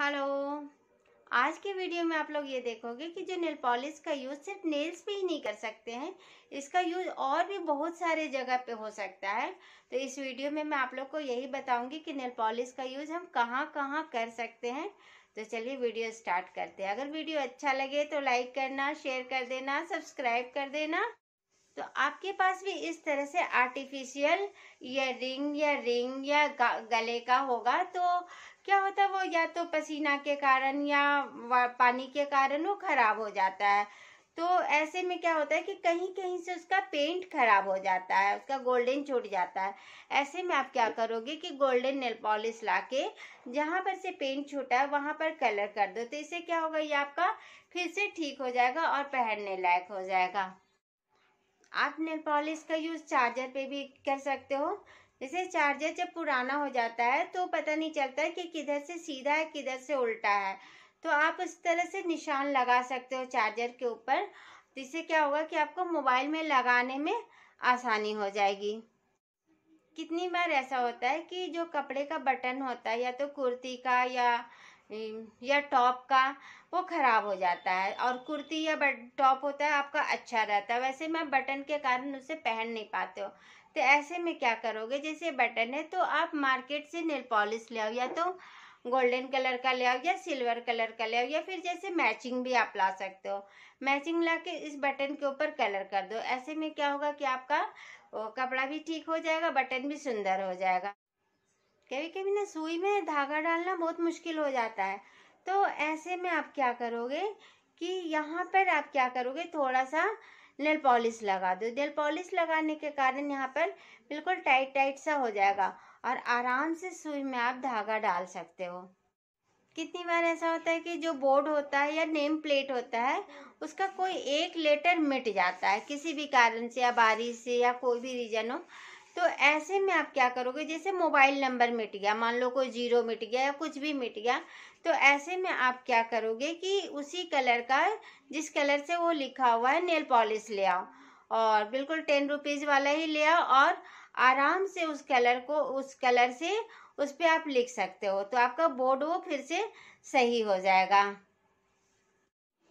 Hello आज के video में आप लोग ये देखोगे कि जो नेल पॉलिश का यूज़ सिर्फ नेल्स पे ही नहीं कर सकते हैं इसका यूज़ और भी बहुत सारे जगह पे हो सकता है तो इस वीडियो में मैं आप लोग को यही बताऊंगी कि नेल पॉलिश का यूज़ हम कहाँ कहाँ कर सकते हैं तो चलिए वीडियो स्टार्ट करते हैं अगर वीडियो अच्छा लगे तो लाइक करना शेयर कर देना सब्सक्राइब कर देना तो आपके पास भी इस तरह से आर्टिफिशियल या रिंग या रिंग या गले का होगा तो क्या होता है वो या तो पसीना के कारण या पानी के कारण वो खराब हो जाता है तो ऐसे में क्या होता है कि कहीं कहीं से उसका पेंट खराब हो जाता है उसका गोल्डन छूट जाता है ऐसे में आप क्या हम्म। करोगे कि गोल्डन नेल पॉलिश ला के जहाँ पर से पेंट छूटा है वहाँ पर कलर कर दो तो इससे क्या होगा ये आपका फिर से ठीक हो जाएगा और पहनने लायक हो जाएगा आप नेल पॉलिश का यूज़ चार्जर पे भी कर सकते हो जैसे चार्जर जब पुराना हो जाता है तो पता नहीं चलता कि किधर से सीधा है किधर से उल्टा है तो आप इस तरह से निशान लगा सकते हो चार्जर के ऊपर जिससे क्या होगा कि आपको मोबाइल में लगाने में आसानी हो जाएगी कितनी बार ऐसा होता है कि जो कपड़े का बटन होता है या तो कुर्ती का या या टॉप का वो ख़राब हो जाता है और कुर्ती या टॉप होता है आपका अच्छा रहता है वैसे मैं बटन के कारण उसे पहन नहीं पाते हो तो ऐसे में क्या करोगे जैसे बटन है तो आप मार्केट से नेल पॉलिश ले आओ या तो गोल्डन कलर का ले आओ या सिल्वर कलर का ले आओ या फिर जैसे मैचिंग भी आप ला सकते हो मैचिंग ला के इस बटन के ऊपर कलर कर दो ऐसे में क्या होगा कि आपका कपड़ा भी ठीक हो जाएगा बटन भी सुंदर हो जाएगा कभी कभी ना सुई में धागा डालना बहुत मुश्किल हो जाता है तो ऐसे में आप क्या करोगे कि यहाँ पर आप क्या करोगे थोड़ा सा नेल पॉलिश लगा दो नेल पॉलिश लगाने के कारण यहाँ पर बिल्कुल टाइट टाइट सा हो जाएगा और आराम से सुई में आप धागा डाल सकते हो कितनी बार ऐसा होता है कि जो बोर्ड होता है या नेम प्लेट होता है उसका कोई एक लेटर मिट जाता है किसी भी कारण से या बारिश से या कोई भी रीजन हो तो ऐसे में आप क्या करोगे जैसे मोबाइल नंबर मिट गया मान लो कोई जीरो मिट गया या कुछ भी मिट गया तो ऐसे में आप क्या करोगे कि उसी कलर का जिस कलर से वो लिखा हुआ है नेल पॉलिश ले आओ और बिल्कुल टेन रुपीज़ वाला ही ले आओ और आराम से उस कलर को उस कलर से उस पर आप लिख सकते हो तो आपका बोर्ड वो फिर से सही हो जाएगा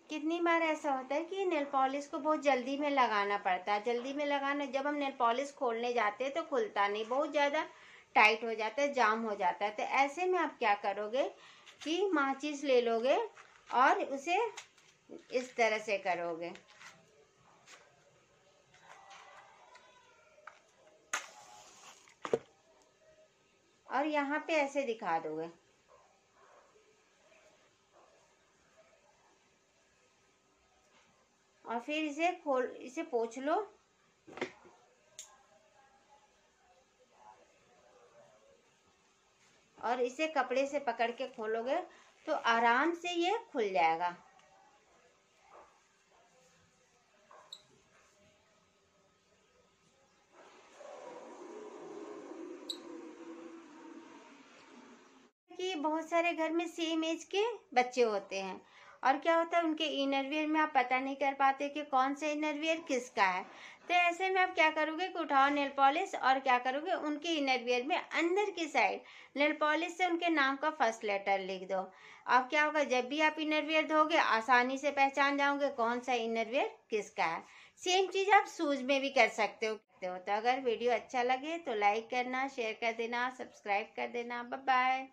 कितनी बार ऐसा होता है कि नेल पॉलिश को बहुत जल्दी में लगाना पड़ता है जल्दी में लगाना जब हम नेल पॉलिश खोलने जाते हैं तो खुलता नहीं बहुत ज़्यादा टाइट हो जाता है जाम हो जाता है तो ऐसे में आप क्या करोगे कि माचिस ले लोगे और उसे इस तरह से करोगे और यहाँ पे ऐसे दिखा दोगे और फिर इसे खोल इसे पोछ लो और इसे कपड़े से पकड़ के खोलोगे तो आराम से ये खुल जाएगा कि बहुत सारे घर में सेम एज के बच्चे होते हैं और क्या होता है उनके इनरवियर में आप पता नहीं कर पाते कि कौन सा इनरवियर किसका है तो ऐसे में आप क्या करोगे कि उठाओ नेल पॉलिश और क्या करोगे उनके इनरवियर में अंदर की साइड नेल पॉलिश से उनके नाम का फर्स्ट लेटर लिख दो अब क्या होगा जब भी आप इनरवियर धोगे आसानी से पहचान जाओगे कौन सा इनरवियर किसका है सेम चीज़ आप सूज में भी कर सकते हो तो अगर वीडियो अच्छा लगे तो लाइक करना शेयर कर देना सब्सक्राइब कर देना बाय